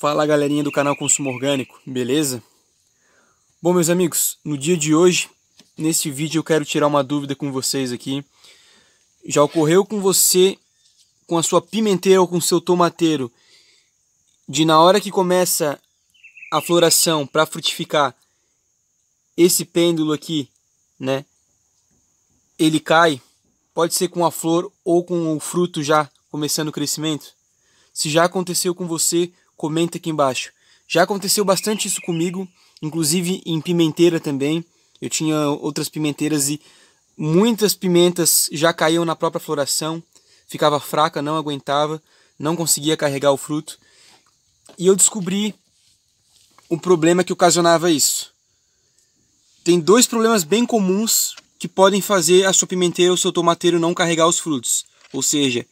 Fala galerinha do canal Consumo Orgânico, beleza? Bom meus amigos, no dia de hoje, neste vídeo eu quero tirar uma dúvida com vocês aqui. Já ocorreu com você, com a sua pimenteira ou com o seu tomateiro, de na hora que começa a floração para frutificar, esse pêndulo aqui, né, ele cai, pode ser com a flor ou com o fruto já começando o crescimento? Se já aconteceu com você, comenta aqui embaixo. Já aconteceu bastante isso comigo, inclusive em pimenteira também. Eu tinha outras pimenteiras e muitas pimentas já caíam na própria floração, ficava fraca, não aguentava, não conseguia carregar o fruto. E eu descobri o problema que ocasionava isso. Tem dois problemas bem comuns que podem fazer a sua pimenteira ou seu tomateiro não carregar os frutos, ou seja,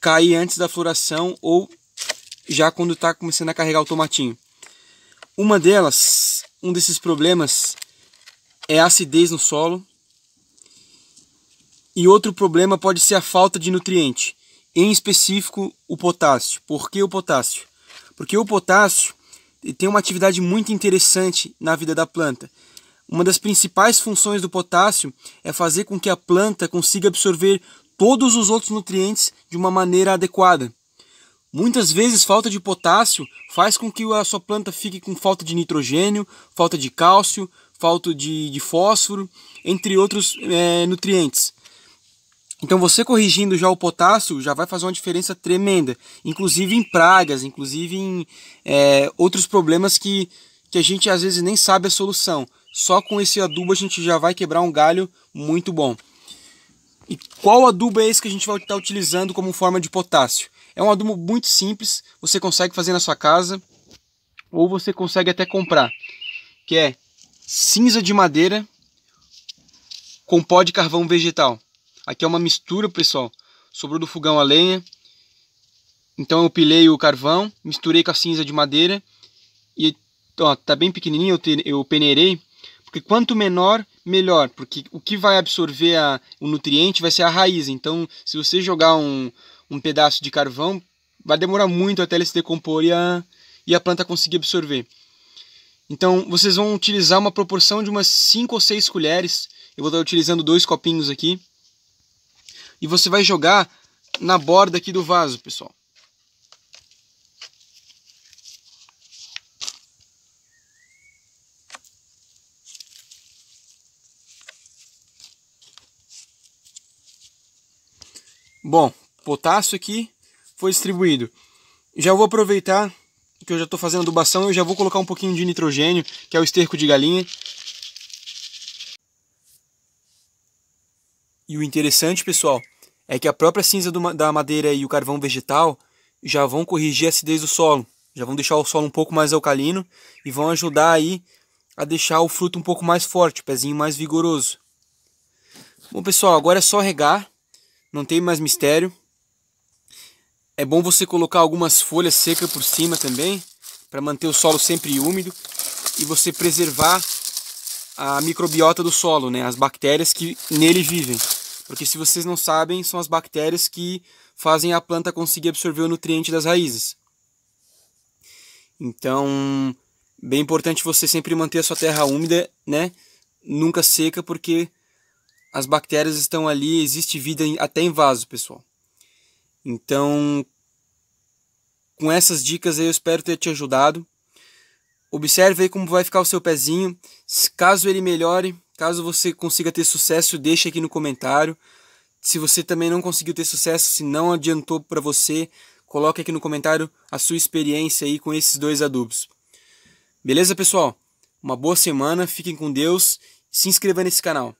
cair antes da floração ou já quando está começando a carregar o tomatinho. Uma delas, um desses problemas é a acidez no solo. E outro problema pode ser a falta de nutriente, em específico o potássio. Por que o potássio? Porque o potássio tem uma atividade muito interessante na vida da planta. Uma das principais funções do potássio é fazer com que a planta consiga absorver todos os outros nutrientes de uma maneira adequada. Muitas vezes falta de potássio faz com que a sua planta fique com falta de nitrogênio, falta de cálcio, falta de, de fósforo, entre outros é, nutrientes. Então você corrigindo já o potássio já vai fazer uma diferença tremenda, inclusive em pragas, inclusive em é, outros problemas que, que a gente às vezes nem sabe a solução. Só com esse adubo a gente já vai quebrar um galho muito bom. E qual adubo é esse que a gente vai estar tá utilizando como forma de potássio? É um adubo muito simples, você consegue fazer na sua casa ou você consegue até comprar, que é cinza de madeira com pó de carvão vegetal. Aqui é uma mistura, pessoal. Sobrou do fogão a lenha. Então eu pilei o carvão, misturei com a cinza de madeira e ó, tá bem pequenininho, eu, peneirei, porque quanto menor, melhor, porque o que vai absorver a, o nutriente vai ser a raiz. Então, se você jogar um, um pedaço de carvão, vai demorar muito até ele se decompor e a, e a planta conseguir absorver. Então, vocês vão utilizar uma proporção de umas 5 ou 6 colheres. Eu vou estar utilizando dois copinhos aqui. E você vai jogar na borda aqui do vaso, pessoal. Bom, potássio aqui foi distribuído. Já vou aproveitar que eu já estou fazendo adubação, e já vou colocar um pouquinho de nitrogênio, que é o esterco de galinha. E o interessante, pessoal, é que a própria cinza do, da madeira e o carvão vegetal já vão corrigir a acidez do solo, já vão deixar o solo um pouco mais alcalino e vão ajudar aí a deixar o fruto um pouco mais forte, o pezinho mais vigoroso. Bom, pessoal, agora é só regar, não tem mais mistério. É bom você colocar algumas folhas secas por cima também, para manter o solo sempre úmido e você preservar a microbiota do solo, né? as bactérias que nele vivem. Porque se vocês não sabem, são as bactérias que fazem a planta conseguir absorver o nutriente das raízes. Então, bem importante você sempre manter a sua terra úmida, né? Nunca seca, porque as bactérias estão ali, existe vida até em vaso, pessoal. Então, com essas dicas aí, eu espero ter te ajudado. Observe aí como vai ficar o seu pezinho. Caso ele melhore, caso você consiga ter sucesso, deixa aqui no comentário. Se você também não conseguiu ter sucesso, se não adiantou para você, coloque aqui no comentário a sua experiência aí com esses dois adubos. Beleza, pessoal? Uma boa semana, fiquem com Deus, se inscreva nesse canal.